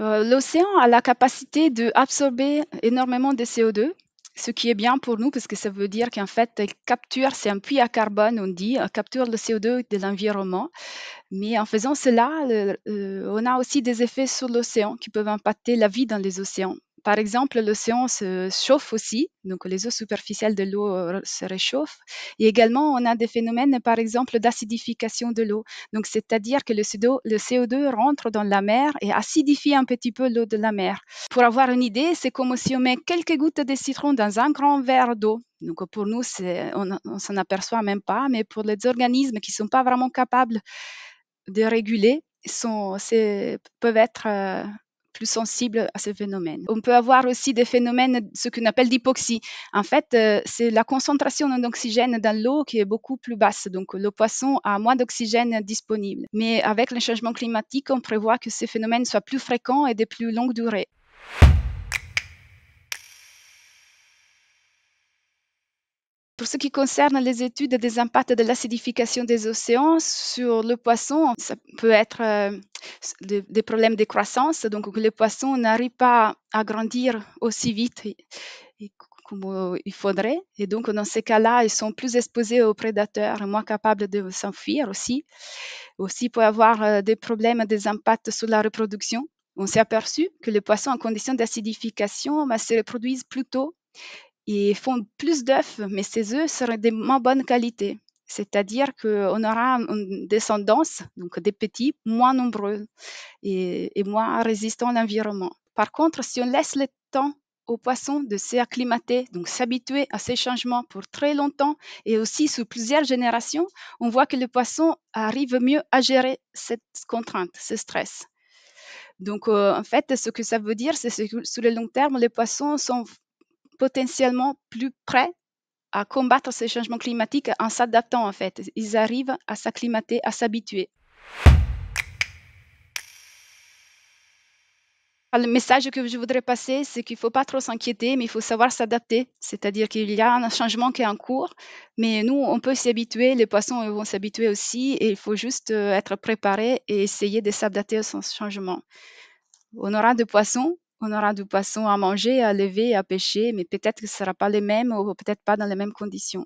Euh, l'océan a la capacité d'absorber énormément de CO2, ce qui est bien pour nous parce que ça veut dire qu'en fait, il capture, c'est un puits à carbone, on dit, capture le CO2 de l'environnement. Mais en faisant cela, on a aussi des effets sur l'océan qui peuvent impacter la vie dans les océans. Par exemple, l'océan se chauffe aussi, donc les eaux superficielles de l'eau euh, se réchauffent. Et également, on a des phénomènes, par exemple, d'acidification de l'eau. Donc, c'est-à-dire que le CO2 rentre dans la mer et acidifie un petit peu l'eau de la mer. Pour avoir une idée, c'est comme si on met quelques gouttes de citron dans un grand verre d'eau. Donc pour nous, on, ne s'en aperçoit même pas, mais pour les organismes qui ne sont pas vraiment capables de réguler, sont, peuvent être euh, plus sensibles à ce phénomène. On peut avoir aussi des phénomènes, ce qu'on appelle d'hypoxie. En fait, euh, c'est la concentration d'oxygène dans l'eau qui est beaucoup plus basse. Donc, le poisson a moins d'oxygène disponible. Mais avec le changement climatique, on prévoit que ces phénomènes soient plus fréquents et de plus longue durée. Pour ce qui concerne les études des impacts de l'acidification des océans sur le poisson, ça peut être euh, des problèmes de croissance, donc les poissons n'arrivent pas à grandir aussi vite comme euh, il faudrait. Et donc, dans ces cas-là, ils sont plus exposés aux prédateurs, moins capables de s'enfuir aussi. Aussi, pour avoir euh, des problèmes, des impacts sur la reproduction. On s'est aperçu que les poissons en condition d'acidification ben, se reproduisent plus tôt et font plus d'œufs, mais ces œufs seraient de moins bonne qualité c'est-à-dire qu'on aura une descendance, donc des petits, moins nombreux et, moins résistants à l'environnement. Par contre, si on laisse le temps aux poissons de s'acclimater, donc s'habituer à ces changements pour très longtemps et aussi sous plusieurs générations, on voit que les poissons arrive mieux à gérer cette contrainte, ce stress. Donc, euh, en fait, ce que ça veut dire, c'est que sur le long terme, les poissons sont potentiellement plus prêts à combattre ces changements climatiques en s'adaptant en fait. Ils arrivent à s'acclimater, à s'habituer. Le message que je voudrais passer, c'est qu'il ne faut pas trop s'inquiéter, mais il faut savoir s'adapter. C'est-à-dire qu'il y a un changement qui est en cours, mais nous, on peut s'y habituer, les poissons vont s'habituer aussi, et il faut juste euh, être préparé et essayer de s'adapter à ce changement. On aura des poissons, on aura du poisson à manger, à lever, à pêcher, mais peut-être que ce ne sera pas les mêmes ou peut-être pas dans les mêmes conditions.